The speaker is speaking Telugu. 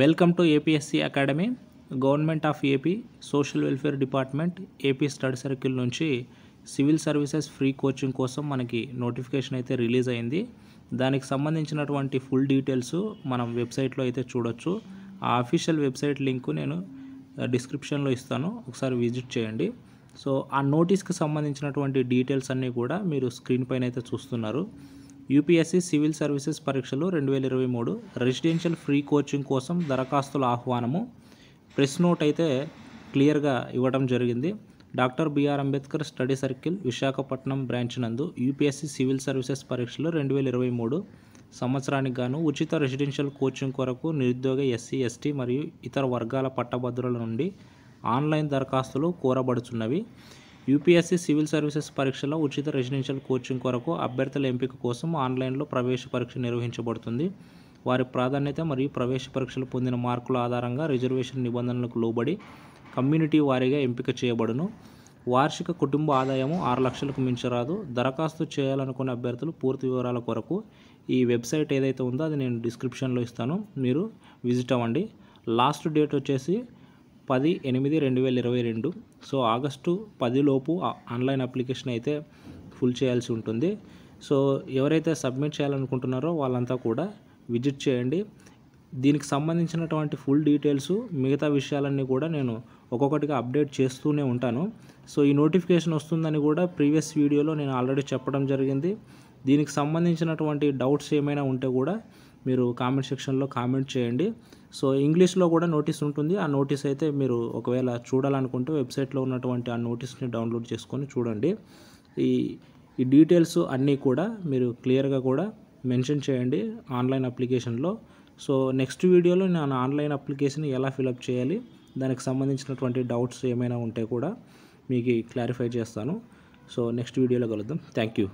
welcome to APSC academy government of AP social welfare department AP study circle నుంచి సివిల్ సర్వీసెస్ ఫ్రీ కోచింగ్ కోసం మనకి నోటిఫికేషన్ అయితే రిలీజ్ అయింది దానికి సంబంధించినటువంటి ఫుల్ డీటెయిల్స్ మనం వెబ్సైట్లో అయితే చూడొచ్చు ఆ అఫీషియల్ వెబ్సైట్ లింకు నేను డిస్క్రిప్షన్లో uh, ఇస్తాను ఒకసారి విజిట్ చేయండి సో ఆ నోటీస్కి సంబంధించినటువంటి డీటెయిల్స్ అన్నీ కూడా మీరు స్క్రీన్ పైన అయితే చూస్తున్నారు యూపీఎస్సీ సివిల్ సర్వీసెస్ పరీక్షలు రెండు వేల ఇరవై మూడు రెసిడెన్షియల్ ఫ్రీ కోచింగ్ కోసం దరఖాస్తుల ఆహ్వానము ప్రెస్ నోట్ అయితే క్లియర్గా ఇవ్వడం జరిగింది doctor BR Ambedkar study circle Visakhapatnam branch నందు యూపీఎస్సీ సివిల్ సర్వీసెస్ పరీక్షలు రెండు వేల ఇరవై మూడు సంవత్సరానికి గాను ఉచిత రెసిడెన్షియల్ కోచింగ్ కొరకు నిరుద్యోగ ఎస్సీ ఎస్టీ మరియు ఇతర వర్గాల పట్టభద్రుల నుండి ఆన్లైన్ దరఖాస్తులు కోరబడుచున్నవి యూపీఎస్సీ సివిల్ సర్వీసెస్ పరీక్షలో ఉచిత రెసిడెన్షియల్ కోచింగ్ కొరకు అభ్యర్థుల ఎంపిక కోసం ఆన్లైన్లో ప్రవేశ పరీక్ష నిర్వహించబడుతుంది వారి ప్రాధాన్యత మరియు ప్రవేశ పరీక్షలు పొందిన మార్కుల ఆధారంగా రిజర్వేషన్ నిబంధనలకు లోబడి కమ్యూనిటీ వారీగా ఎంపిక చేయబడును వార్షిక కుటుంబ ఆదాయము ఆరు లక్షలకు మించరాదు దరఖాస్తు చేయాలనుకున్న అభ్యర్థులు పూర్తి వివరాల కొరకు ఈ వెబ్సైట్ ఏదైతే ఉందో అది నేను డిస్క్రిప్షన్లో ఇస్తాను మీరు విజిట్ అవ్వండి లాస్ట్ డేట్ వచ్చేసి పది ఎనిమిది రెండు వేల ఇరవై రెండు సో ఆగస్టు పదిలోపు ఆన్లైన్ అప్లికేషన్ అయితే ఫుల్ చేయాల్సి ఉంటుంది సో ఎవరైతే సబ్మిట్ చేయాలనుకుంటున్నారో వాళ్ళంతా కూడా విజిట్ చేయండి దీనికి సంబంధించినటువంటి ఫుల్ డీటెయిల్స్ మిగతా విషయాలన్నీ కూడా నేను ఒక్కొక్కటిగా అప్డేట్ చేస్తూనే ఉంటాను సో ఈ నోటిఫికేషన్ వస్తుందని కూడా ప్రీవియస్ వీడియోలో నేను ఆల్రెడీ చెప్పడం జరిగింది దీనికి సంబంధించినటువంటి డౌట్స్ ఏమైనా ఉంటే కూడా మీరు కామెంట్ సెక్షన్లో కామెంట్ చేయండి సో ఇంగ్లీష్లో కూడా నోటీస్ ఉంటుంది ఆ నోటీస్ అయితే మీరు ఒకవేళ చూడాలనుకుంటే వెబ్సైట్లో ఉన్నటువంటి ఆ నోటీస్ని డౌన్లోడ్ చేసుకొని చూడండి ఈ ఈ డీటెయిల్స్ అన్నీ కూడా మీరు క్లియర్గా కూడా మెన్షన్ చేయండి ఆన్లైన్ అప్లికేషన్లో సో నెక్స్ట్ వీడియోలో నేను ఆన్లైన్ అప్లికేషన్ ఎలా ఫిలప్ చేయాలి దానికి సంబంధించినటువంటి డౌట్స్ ఏమైనా ఉంటే కూడా మీకు క్లారిఫై చేస్తాను సో నెక్స్ట్ వీడియోలో కలుద్దాం థ్యాంక్ యూ